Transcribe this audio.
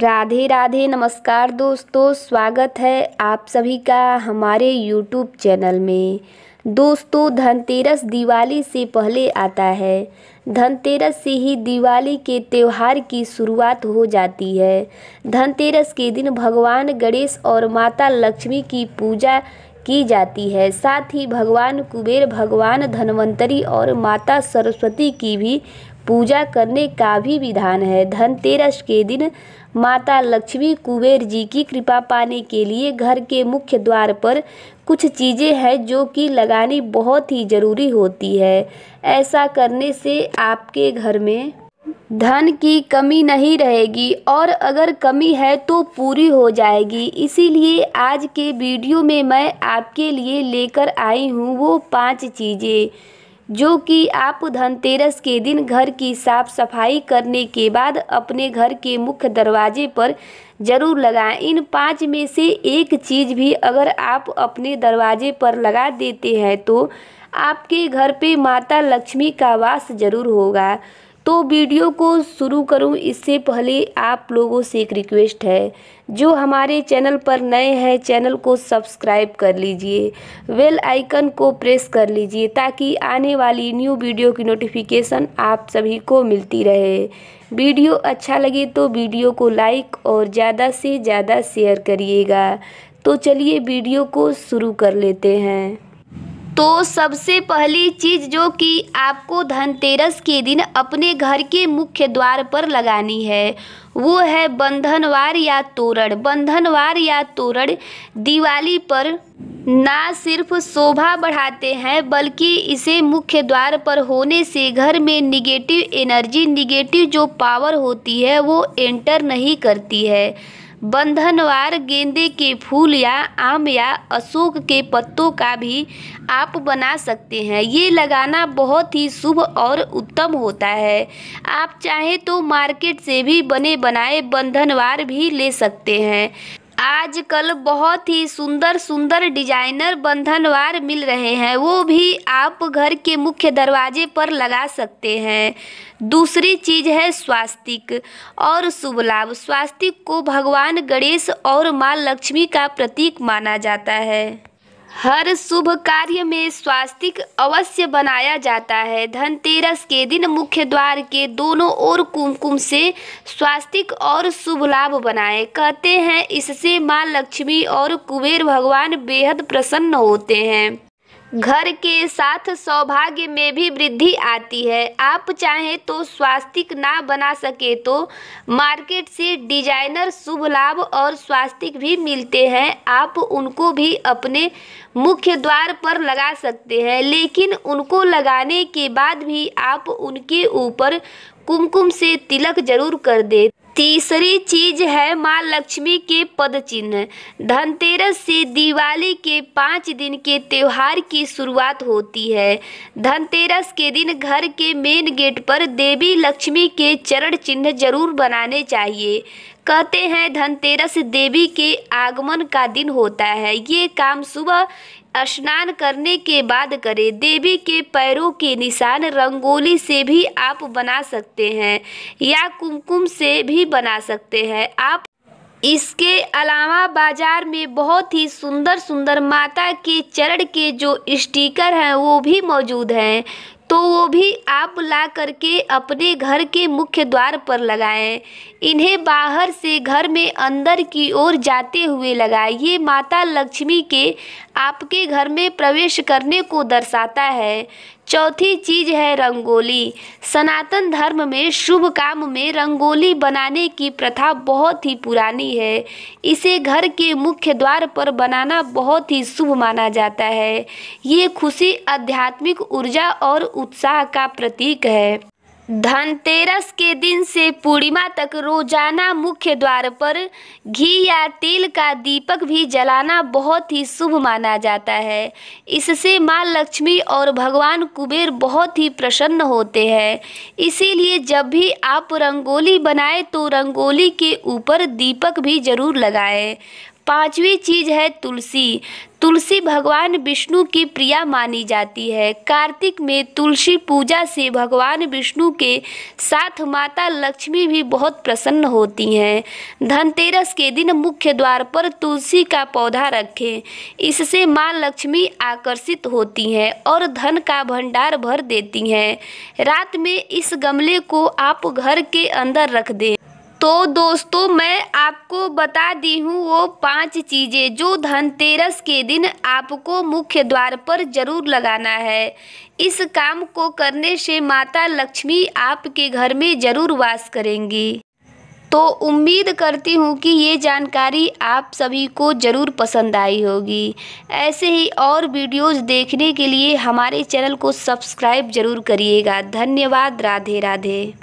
राधे राधे नमस्कार दोस्तों स्वागत है आप सभी का हमारे यूट्यूब चैनल में दोस्तों धनतेरस दिवाली से पहले आता है धनतेरस से ही दिवाली के त्यौहार की शुरुआत हो जाती है धनतेरस के दिन भगवान गणेश और माता लक्ष्मी की पूजा की जाती है साथ ही भगवान कुबेर भगवान धनवंतरी और माता सरस्वती की भी पूजा करने का भी विधान है धनतेरस के दिन माता लक्ष्मी कुबेर जी की कृपा पाने के लिए घर के मुख्य द्वार पर कुछ चीज़ें हैं जो कि लगानी बहुत ही ज़रूरी होती है ऐसा करने से आपके घर में धन की कमी नहीं रहेगी और अगर कमी है तो पूरी हो जाएगी इसीलिए आज के वीडियो में मैं आपके लिए लेकर आई हूँ वो पांच चीज़ें जो कि आप धनतेरस के दिन घर की साफ सफाई करने के बाद अपने घर के मुख्य दरवाजे पर ज़रूर लगाएं इन पाँच में से एक चीज़ भी अगर आप अपने दरवाजे पर लगा देते हैं तो आपके घर पे माता लक्ष्मी का वास जरूर होगा तो वीडियो को शुरू करूं इससे पहले आप लोगों से एक रिक्वेस्ट है जो हमारे चैनल पर नए हैं चैनल को सब्सक्राइब कर लीजिए वेल आइकन को प्रेस कर लीजिए ताकि आने वाली न्यू वीडियो की नोटिफिकेशन आप सभी को मिलती रहे वीडियो अच्छा लगे तो वीडियो को लाइक और ज़्यादा से ज़्यादा शेयर करिएगा तो चलिए वीडियो को शुरू कर लेते हैं तो सबसे पहली चीज़ जो कि आपको धनतेरस के दिन अपने घर के मुख्य द्वार पर लगानी है वो है बंधनवार या तोरण बंधनवार या तोरण दिवाली पर ना सिर्फ शोभा बढ़ाते हैं बल्कि इसे मुख्य द्वार पर होने से घर में निगेटिव एनर्जी निगेटिव जो पावर होती है वो एंटर नहीं करती है बंधनवार गेंदे के फूल या आम या अशोक के पत्तों का भी आप बना सकते हैं ये लगाना बहुत ही शुभ और उत्तम होता है आप चाहे तो मार्केट से भी बने बनाए बंधनवार भी ले सकते हैं आजकल बहुत ही सुंदर सुंदर डिजाइनर बंधनवार मिल रहे हैं वो भी आप घर के मुख्य दरवाजे पर लगा सकते हैं दूसरी चीज है स्वास्तिक और शुभ लाभ स्वास्तिक को भगवान गणेश और माँ लक्ष्मी का प्रतीक माना जाता है हर शुभ कार्य में स्वास्तिक अवश्य बनाया जाता है धनतेरस के दिन मुख्य द्वार के दोनों ओर कुमकुम से स्वास्तिक और शुभ लाभ बनाए कहते हैं इससे मां लक्ष्मी और कुबेर भगवान बेहद प्रसन्न होते हैं घर के साथ सौभाग्य में भी वृद्धि आती है आप चाहें तो स्वास्तिक ना बना सके तो मार्केट से डिजाइनर शुभ लाभ और स्वास्तिक भी मिलते हैं आप उनको भी अपने मुख्य द्वार पर लगा सकते हैं लेकिन उनको लगाने के बाद भी आप उनके ऊपर कुमकुम से तिलक जरूर कर दें तीसरी चीज है माँ लक्ष्मी के पद चिन्ह धनतेरस से दिवाली के पाँच दिन के त्यौहार की शुरुआत होती है धनतेरस के दिन घर के मेन गेट पर देवी लक्ष्मी के चरण चिन्ह जरूर बनाने चाहिए कहते हैं धनतेरस देवी के आगमन का दिन होता है ये काम सुबह स्नान करने के बाद करें देवी के पैरों के निशान रंगोली से भी आप बना सकते हैं या कुमकुम से भी बना सकते हैं आप इसके अलावा बाज़ार में बहुत ही सुंदर सुंदर माता के चरण के जो स्टिकर हैं वो भी मौजूद हैं तो वो भी आप ला करके अपने घर के मुख्य द्वार पर लगाएं इन्हें बाहर से घर में अंदर की ओर जाते हुए लगाएं ये माता लक्ष्मी के आपके घर में प्रवेश करने को दर्शाता है चौथी चीज है रंगोली सनातन धर्म में शुभ काम में रंगोली बनाने की प्रथा बहुत ही पुरानी है इसे घर के मुख्य द्वार पर बनाना बहुत ही शुभ माना जाता है ये खुशी आध्यात्मिक ऊर्जा और उत्साह का प्रतीक है धनतेरस के दिन से पूर्णिमा तक रोजाना मुख्य द्वार पर घी या तेल का दीपक भी जलाना बहुत ही शुभ माना जाता है इससे माँ लक्ष्मी और भगवान कुबेर बहुत ही प्रसन्न होते हैं इसीलिए जब भी आप रंगोली बनाएं तो रंगोली के ऊपर दीपक भी जरूर लगाएं पांचवी चीज है तुलसी तुलसी भगवान विष्णु की प्रिया मानी जाती है कार्तिक में तुलसी पूजा से भगवान विष्णु के साथ माता लक्ष्मी भी बहुत प्रसन्न होती हैं धनतेरस के दिन मुख्य द्वार पर तुलसी का पौधा रखें इससे माँ लक्ष्मी आकर्षित होती हैं और धन का भंडार भर देती हैं रात में इस गमले को आप घर के अंदर रख दें तो दोस्तों मैं आपको बता दी हूँ वो पांच चीज़ें जो धनतेरस के दिन आपको मुख्य द्वार पर जरूर लगाना है इस काम को करने से माता लक्ष्मी आपके घर में जरूर वास करेंगी तो उम्मीद करती हूँ कि ये जानकारी आप सभी को ज़रूर पसंद आई होगी ऐसे ही और वीडियोस देखने के लिए हमारे चैनल को सब्सक्राइब ज़रूर करिएगा धन्यवाद राधे राधे